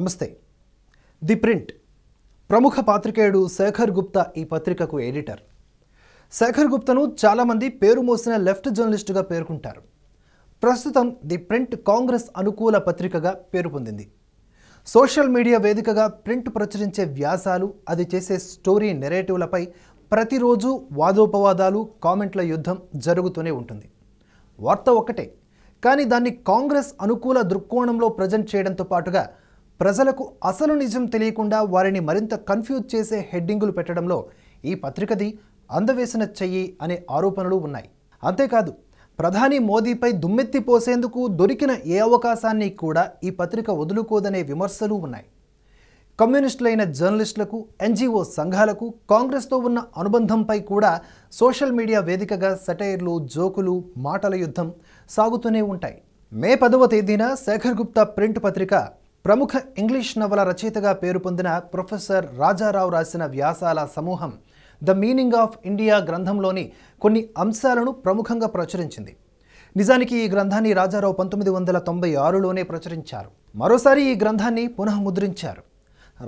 నమస్తే the print ప్రముఖ పాత్రికేయుడు శేఖర్ గుప్తా ఈ పత్రికకు ఎడిటర్ శేఖర్ గుప్తను చాలామంది పేరు మోసిన లెఫ్ట్ జర్నలిస్టుగా పేర్కొంటారు ప్రస్తుతం ది ప్రింట్ కాంగ్రెస్ అనుకూల పత్రికగా పేరు పొందింది సోషల్ మీడియా వేదికగా ప్రింట్ ప్రచురించే వ్యాసాలు అది చేసే స్టోరీ నెరేటివ్లపై ప్రతిరోజు వాదోపవాదాలు కామెంట్ల యుద్ధం జరుగుతూనే ఉంటుంది వార్త ఒక్కటే కానీ దాన్ని కాంగ్రెస్ అనుకూల దృక్కోణంలో ప్రజెంట్ చేయడంతో పాటుగా ప్రజలకు అసలు నిజం తెలియకుండా వారిని మరింత కన్ఫ్యూజ్ చేసే హెడ్డింగులు పెట్టడంలో ఈ పత్రికది అందవేసిన చెయ్యి అనే ఆరోపణలు ఉన్నాయి అంతేకాదు ప్రధాని మోదీపై దుమ్మెత్తి పోసేందుకు దొరికిన ఏ అవకాశాన్ని కూడా ఈ పత్రిక వదులుకోదనే విమర్శలు ఉన్నాయి కమ్యూనిస్టులైన జర్నలిస్టులకు ఎన్జిఓ సంఘాలకు కాంగ్రెస్తో ఉన్న అనుబంధంపై కూడా సోషల్ మీడియా వేదికగా సెటైర్లు జోకులు మాటల యుద్ధం సాగుతూనే ఉంటాయి మే పదవ తేదీన శేఖర్ గుప్తా ప్రింట్ పత్రిక ప్రముఖ ఇంగ్లీష్ నవల రచయితగా పేరు పొందిన ప్రొఫెసర్ రాజారావు రాసిన వ్యాసాల సమూహం ద మీనింగ్ ఆఫ్ ఇండియా గ్రంథంలోని కొన్ని అంశాలను ప్రముఖంగా ప్రచురించింది నిజానికి ఈ గ్రంథాన్ని రాజారావు పంతొమ్మిది వందల తొంభై ఆరులోనే ప్రచురించారు మరోసారి ఈ గ్రంథాన్ని పునః ముద్రించారు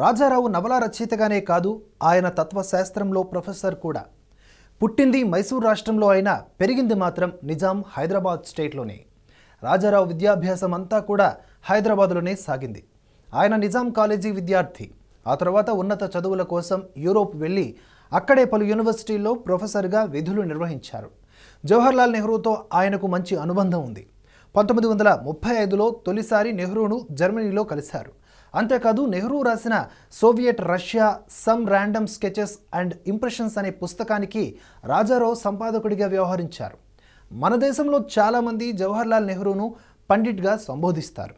రాజారావు నవలా రచయితగానే కాదు ఆయన తత్వశాస్త్రంలో ప్రొఫెసర్ కూడా పుట్టింది మైసూర్ రాష్ట్రంలో అయినా పెరిగింది మాత్రం నిజాం హైదరాబాద్ స్టేట్లోనే రాజారావు విద్యాభ్యాసం అంతా కూడా హైదరాబాదులోనే సాగింది ఆయన నిజాం కాలేజీ విద్యార్థి ఆ తర్వాత ఉన్నత చదువుల కోసం యూరోప్ వెళ్ళి అక్కడే పలు యూనివర్సిటీల్లో ప్రొఫెసర్గా విధులు నిర్వహించారు జవహర్లాల్ నెహ్రూతో ఆయనకు మంచి అనుబంధం ఉంది పంతొమ్మిది వందల ముప్పై ఐదులో తొలిసారి నెహ్రూను జర్మనీలో కలిశారు అంతేకాదు నెహ్రూ రాసిన Soviet Russia some random sketches and impressions అనే పుస్తకానికి రాజారావు సంపాదకుడిగా వ్యవహరించారు మన దేశంలో చాలామంది జవహర్లాల్ నెహ్రూను పండిట్గా సంబోధిస్తారు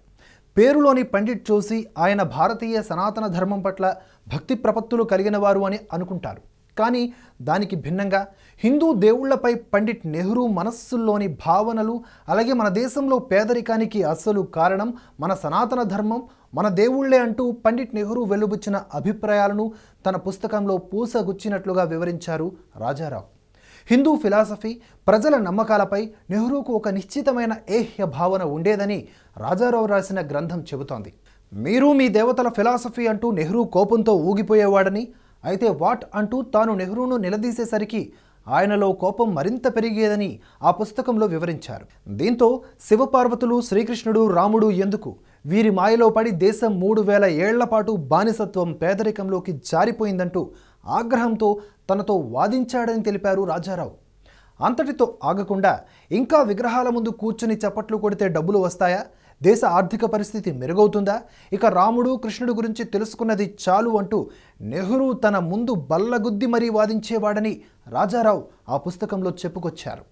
పేరులోని పండిట్ చూసి ఆయన భారతీయ సనాతన ధర్మం పట్ల భక్తి ప్రపత్తులు కలిగిన వారు అని అనుకుంటారు కానీ దానికి భిన్నంగా హిందూ దేవుళ్లపై పండిట్ నెహ్రూ మనస్సుల్లోని భావనలు అలాగే మన దేశంలో పేదరికానికి అస్సలు కారణం మన సనాతన ధర్మం మన దేవుళ్లే అంటూ పండిట్ నెహ్రూ వెలుబుచ్చిన అభిప్రాయాలను తన పుస్తకంలో పూసగుచ్చినట్లుగా వివరించారు రాజారావు హిందూ ఫిలాసఫీ ప్రజల నమ్మకాలపై నెహ్రూకు ఒక నిశ్చితమైన ఏహ్య భావన ఉండేదని రాజారావు రాసిన గ్రంథం చెబుతోంది మీరు మీ దేవతల ఫిలాసఫీ అంటూ నెహ్రూ కోపంతో ఊగిపోయేవాడని అయితే వాట్ అంటూ తాను నెహ్రూను నిలదీసేసరికి ఆయనలో కోపం మరింత పెరిగేదని ఆ పుస్తకంలో వివరించారు దీంతో శివపార్వతులు శ్రీకృష్ణుడు రాముడు ఎందుకు వీరి మాయలో పడి దేశం మూడు వేల ఏళ్లపాటు బానిసత్వం పేదరికంలోకి జారిపోయిందంటూ ఆగ్రహంతో తనతో వాదించాడని తెలిపారు రాజారావు అంతటితో ఆగకుండా ఇంకా విగ్రహాల ముందు కూర్చుని చప్పట్లు కొడితే డబ్బులు వస్తాయా దేశ ఆర్థిక పరిస్థితి మెరుగవుతుందా ఇక రాముడు కృష్ణుడు గురించి తెలుసుకున్నది చాలు అంటూ నెహ్రూ తన ముందు బల్లగుద్ది మరీ వాదించేవాడని రాజారావు ఆ పుస్తకంలో చెప్పుకొచ్చారు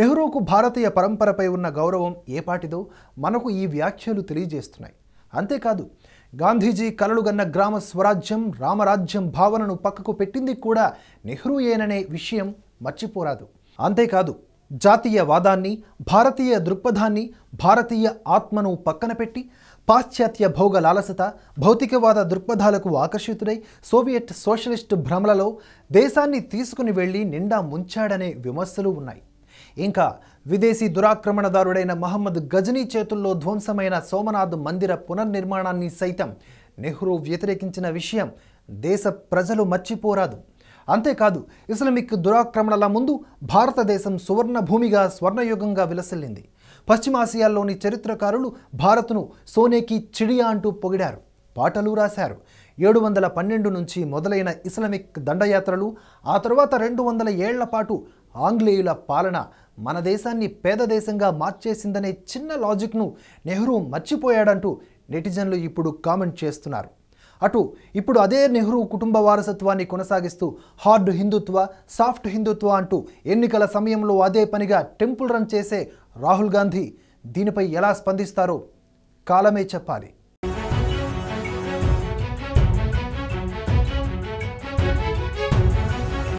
నెహ్రూకు భారతీయ పరంపరపై ఉన్న గౌరవం ఏపాటిదో మనకు ఈ వ్యాఖ్యలు తెలియజేస్తున్నాయి అంతేకాదు గాంధీజీ కలలుగన్న గ్రామ స్వరాజ్యం రామరాజ్యం భావనను పక్కకు పెట్టింది కూడా నెహ్రూయేననే విషయం మర్చిపోరాదు అంతేకాదు జాతీయ వాదాన్ని భారతీయ దృక్పథాన్ని భారతీయ ఆత్మను పక్కన పెట్టి పాశ్చాత్య భౌగ లాలసత భౌతికవాద దృక్పథాలకు ఆకర్షితుడై సోవియట్ సోషలిస్టు భ్రమలలో దేశాన్ని తీసుకుని వెళ్ళి నిండా ముంచాడనే విమర్శలు ఉన్నాయి ఇంకా విదేశీ దురాక్రమణదారుడైన మహమ్మద్ గజనీ చేతుల్లో ధ్వంసమైన సోమనాథ్ మందిర పునర్నిర్మాణాన్ని సైతం నెహ్రూ వ్యతిరేకించిన విషయం దేశ ప్రజలు మర్చిపోరాదు అంతేకాదు ఇస్లామిక్ దురాక్రమణల ముందు భారతదేశం సువర్ణ భూమిగా స్వర్ణయుగంగా విలసిల్లింది పశ్చిమాసియాల్లోని చరిత్రకారులు భారత్ను సోనేకి చిడియా అంటూ పొగిడారు పాటలు రాశారు ఏడు వందల పన్నెండు నుంచి మొదలైన ఇస్లామిక్ దండయాత్రలు ఆ తర్వాత రెండు వందల ఏళ్ల పాటు ఆంగ్లేయుల పాలన మన దేశాన్ని పేద దేశంగా మార్చేసిందనే చిన్న లాజిక్ను నెహ్రూ మర్చిపోయాడంటూ నెటిజన్లు ఇప్పుడు కామెంట్ చేస్తున్నారు అటు ఇప్పుడు అదే నెహ్రూ కుటుంబ వారసత్వాన్ని కొనసాగిస్తూ హార్డ్ హిందుత్వ సాఫ్ట్ హిందుత్వ అంటూ ఎన్నికల సమయంలో అదే పనిగా టెంపుల్ రన్ చేసే రాహుల్ గాంధీ దీనిపై ఎలా స్పందిస్తారో కాలమే చెప్పాలి